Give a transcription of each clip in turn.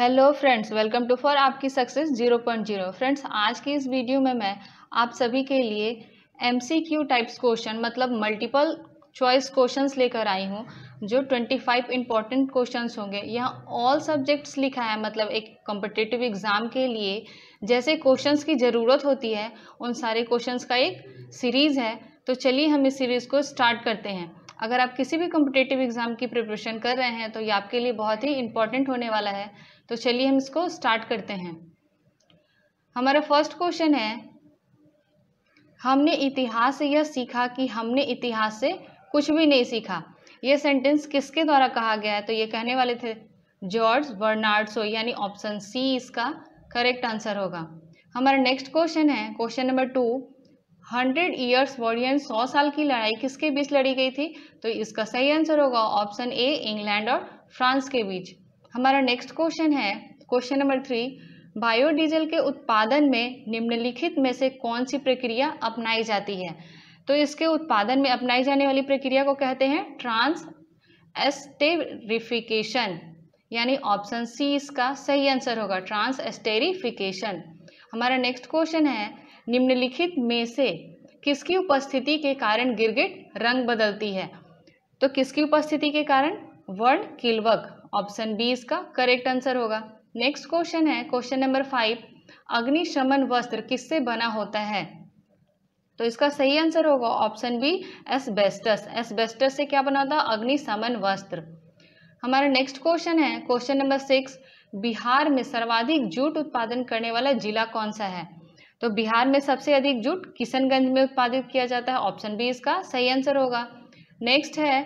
hello friends welcome to for आपकी success zero point zero friends आज की इस वीडियो में मैं आप सभी के लिए M C Q types question मतलब मल्टीपल चॉइस क्वेश्चंस लेकर आई हूँ जो ट्वेंटी फाइव इंपॉर्टेंट क्वेश्चन होंगे यहाँ ऑल सब्जेक्ट्स लिखा है मतलब एक कॉम्पिटेटिव एग्ज़ाम के लिए जैसे क्वेश्चंस की ज़रूरत होती है उन सारे क्वेश्चंस का एक सीरीज़ है तो चलिए हम इस सीरीज़ को स्टार्ट करते हैं अगर आप किसी भी कॉम्पिटेटिव एग्ज़ाम की प्रिपरेशन कर रहे हैं तो ये आपके लिए बहुत ही इंपॉर्टेंट होने वाला है तो चलिए हम इसको स्टार्ट करते हैं हमारा फर्स्ट क्वेश्चन है हमने इतिहास से यह सीखा कि हमने इतिहास से कुछ भी नहीं सीखा यह सेंटेंस किसके द्वारा कहा गया है तो ये कहने वाले थे जॉर्ज बर्नार्डसो यानी ऑप्शन सी इसका करेक्ट आंसर होगा हमारा नेक्स्ट क्वेश्चन है question number two hundred years war सौ साल की लड़ाई किसके बीच लड़ी गई थी तो इसका सही आंसर होगा ऑप्शन ए इंग्लैंड और फ्रांस के बीच हमारा नेक्स्ट क्वेश्चन है क्वेश्चन नंबर थ्री बायोडीजल के उत्पादन में निम्नलिखित में से कौन सी प्रक्रिया अपनाई जाती है तो इसके उत्पादन में अपनाई जाने वाली प्रक्रिया को कहते हैं ट्रांस एस्टेरिफिकेशन यानी ऑप्शन सी इसका सही आंसर होगा ट्रांस एस्टेरिफिकेशन हमारा नेक्स्ट क्वेश्चन है निम्नलिखित में से किसकी उपस्थिति के कारण गिरगिट रंग बदलती है तो किसकी उपस्थिति के कारण वर्ण किलवक ऑप्शन बी इसका करेक्ट आंसर होगा नेक्स्ट क्वेश्चन है क्वेश्चन नंबर फाइव अग्निशमन वस्त्र किससे बना होता है तो इसका सही आंसर होगा ऑप्शन बी एसबेस्टस एसबेस्टस से क्या बना होता है अग्निशमन वस्त्र हमारा नेक्स्ट क्वेश्चन है क्वेश्चन नंबर सिक्स बिहार में सर्वाधिक जूट उत्पादन करने वाला जिला कौन सा है तो बिहार में सबसे अधिक जूट किशनगंज में उत्पादित किया जाता है ऑप्शन बी इसका सही आंसर होगा नेक्स्ट है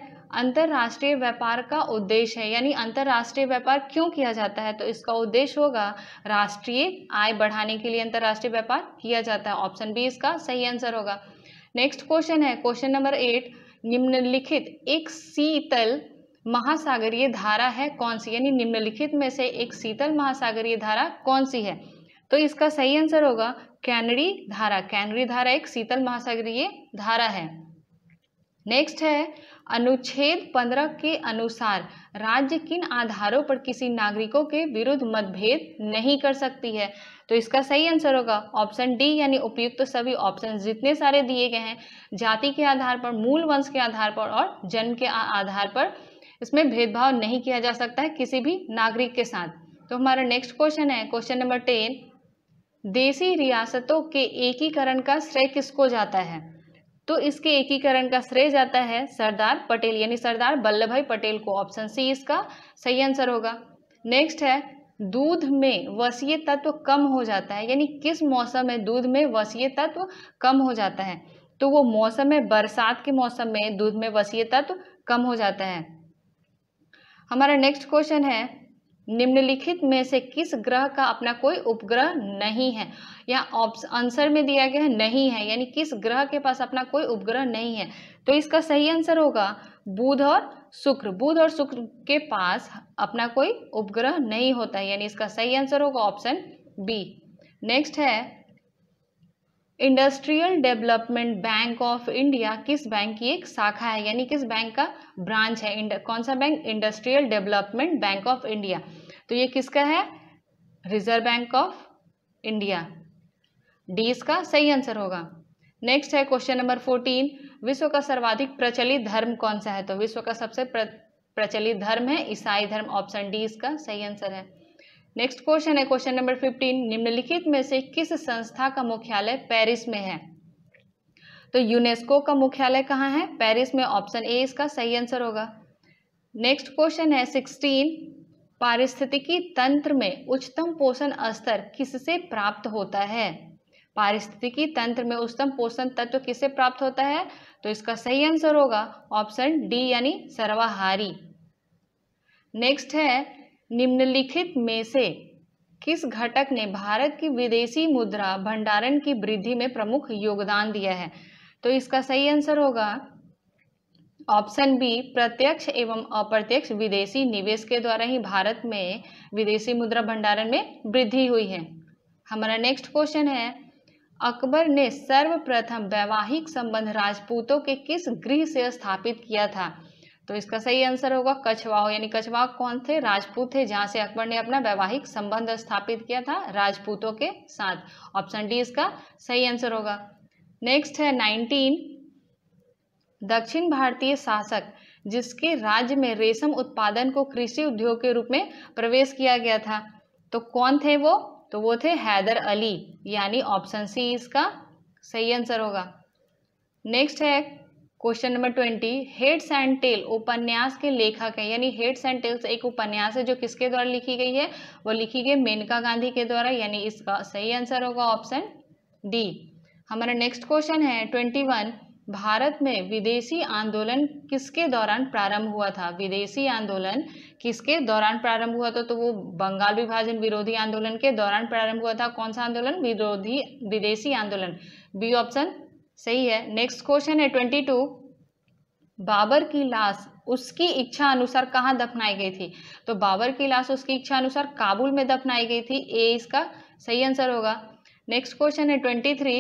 अंतर्राष्ट्रीय व्यापार का उद्देश्य है यानी अंतर्राष्ट्रीय व्यापार क्यों किया जाता है तो इसका उद्देश्य होगा राष्ट्रीय आय बढ़ाने के लिए अंतर्राष्ट्रीय व्यापार किया जाता है ऑप्शन बी इसका सही आंसर होगा नेक्स्ट क्वेश्चन है क्वेश्चन नंबर एट निम्नलिखित एक शीतल महासागरीय धारा है कौन सी यानी निम्नलिखित में से एक शीतल महासागरीय धारा कौन सी है तो इसका सही आंसर होगा कैनरी धारा कैनरी धारा एक शीतल महासागरीय धारा है नेक्स्ट है अनुच्छेद पंद्रह के अनुसार राज्य किन आधारों पर किसी नागरिकों के विरुद्ध मतभेद नहीं कर सकती है तो इसका सही आंसर होगा ऑप्शन डी यानी उपयुक्त तो सभी ऑप्शन जितने सारे दिए गए हैं जाति के आधार पर मूल वंश के आधार पर और जन्म के आधार पर इसमें भेदभाव नहीं किया जा सकता है किसी भी नागरिक के साथ तो हमारा नेक्स्ट क्वेश्चन है क्वेश्चन नंबर टेन देसी रियासतों के एकीकरण का श्रेय किसको जाता है तो इसके एकीकरण का श्रेय जाता है सरदार पटेल यानी सरदार वल्लभ भाई पटेल को ऑप्शन सी इसका सही आंसर होगा नेक्स्ट है दूध में वसीय तत्व कम हो जाता है यानी किस मौसम में दूध में वसीय तत्व कम हो जाता है तो वो मौसम है बरसात के मौसम में दूध में वसीय तत्व कम हो जाता है हमारा नेक्स्ट क्वेश्चन है निम्नलिखित में से किस ग्रह का अपना कोई उपग्रह नहीं है या आंसर में दिया गया है नहीं है यानी किस ग्रह के पास अपना कोई उपग्रह नहीं है तो इसका सही आंसर होगा बुध और शुक्र बुध और शुक्र के पास अपना कोई उपग्रह नहीं होता है यानी इसका सही आंसर होगा ऑप्शन बी नेक्स्ट है industrial development bank of India किस बैंक की एक शाखा है यानी किस बैंक का ब्रांच है कौन सा bank industrial development bank of India तो ये किसका है reserve bank of India D इसका सही आंसर होगा नेक्स्ट है क्वेश्चन नंबर फोर्टीन विश्व का सर्वाधिक प्रचलित धर्म कौन सा है तो विश्व का सबसे प्र, प्रचलित धर्म है ईसाई धर्म ऑप्शन डी इसका सही आंसर है नेक्स्ट क्वेश्चन है क्वेश्चन नंबर फिफ्टीन निम्नलिखित में से किस संस्था का मुख्यालय पेरिस में है तो यूनेस्को का मुख्यालय कहाँ है पेरिस में ऑप्शन ए इसका सही आंसर होगा नेक्स्ट क्वेश्चन है सिक्सटीन पारिस्थितिकी तंत्र में उच्चतम पोषण स्तर किससे प्राप्त होता है पारिस्थितिकी तंत्र में उच्चतम पोषण तत्व किससे प्राप्त होता है तो इसका सही आंसर होगा ऑप्शन डी यानी सर्वाहारी नेक्स्ट है निम्नलिखित में से किस घटक ने भारत की विदेशी मुद्रा भंडारण की वृद्धि में प्रमुख योगदान दिया है तो इसका सही आंसर होगा ऑप्शन बी प्रत्यक्ष एवं अप्रत्यक्ष विदेशी निवेश के द्वारा ही भारत में विदेशी मुद्रा भंडारण में वृद्धि हुई है हमारा नेक्स्ट क्वेश्चन है अकबर ने सर्वप्रथम वैवाहिक संबंध राजपूतों के किस गृह से स्थापित किया था तो इसका सही आंसर होगा कछवाओ यानी कछवाह कौन थे राजपूत थे जहाँ से अकबर ने अपना वैवाहिक संबंध स्थापित किया था राजपूतों के साथ ऑप्शन डी इसका सही आंसर होगा नेक्स्ट है नाइनटीन दक्षिण भारतीय शासक जिसके राज्य में रेशम उत्पादन को कृषि उद्योग के रूप में प्रवेश किया गया था तो कौन थे वो तो वो थे हैदर अली यानी ऑप्शन सी इसका सही आंसर होगा नेक्स्ट है question number twenty heads and tail उपन्यास के लेखक हैं यानी हेड्स एंड टेल्स एक उपन्यास है जो किसके द्वारा लिखी गई है वो लिखी गई मेनका गांधी के द्वारा यानी इसका सही आंसर होगा ऑप्शन डी हमारा नेक्स्ट क्वेश्चन है ट्वेंटी वन भारत में विदेशी आंदोलन किसके दौरान प्रारंभ हुआ था विदेशी आंदोलन किसके दौरान प्रारंभ हुआ था तो वो बंगाल विभाजन विरोधी आंदोलन के दौरान प्रारंभ हुआ था कौन सा आंदोलन विरोधी विदेशी आंदोलन बी ऑप्शन सही है नेक्स्ट क्वेश्चन है ट्वेंटी टू बाबर की लाश उसकी इच्छा अनुसार कहाँ दफनाई गई थी तो बाबर की लाश उसकी इच्छा अनुसार काबुल में दफनाई गई थी ए इसका सही आंसर होगा नेक्स्ट क्वेश्चन है ट्वेंटी थ्री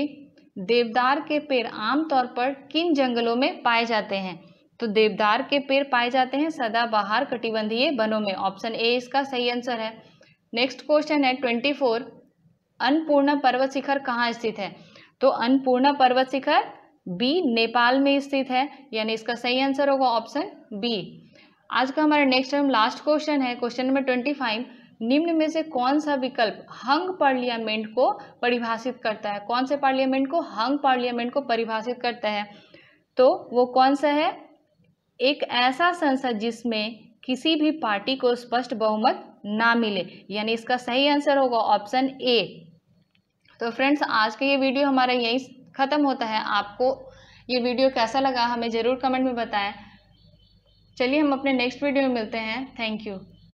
देवदार के पेड़ आमतौर पर किन जंगलों में पाए जाते हैं तो देवदार के पेड़ पाए जाते हैं सदाबहार कटिबंधीय वनों में ऑप्शन ए इसका सही आंसर है नेक्स्ट क्वेश्चन है ट्वेंटी फोर अन्नपूर्णा पर्वत शिखर कहाँ स्थित है तो अन्नपूर्णा पर्वत शिखर बी नेपाल में स्थित है यानी इसका सही आंसर होगा ऑप्शन बी आज का हमारा नेक्स्ट हम लास्ट क्वेश्चन है क्वेश्चन नंबर ट्वेंटी फाइव निम्न में से कौन सा विकल्प हंग पार्लियामेंट को परिभाषित करता है कौन से पार्लियामेंट को हंग पार्लियामेंट को परिभाषित करता है तो वो कौन सा है एक ऐसा संसद जिसमें किसी भी पार्टी को स्पष्ट बहुमत ना मिले यानी इसका सही आंसर होगा ऑप्शन ए तो फ्रेंड्स आज का ये वीडियो हमारा यही ख़त्म होता है आपको ये वीडियो कैसा लगा हमें ज़रूर कमेंट में बताएं चलिए हम अपने नेक्स्ट वीडियो में मिलते हैं थैंक यू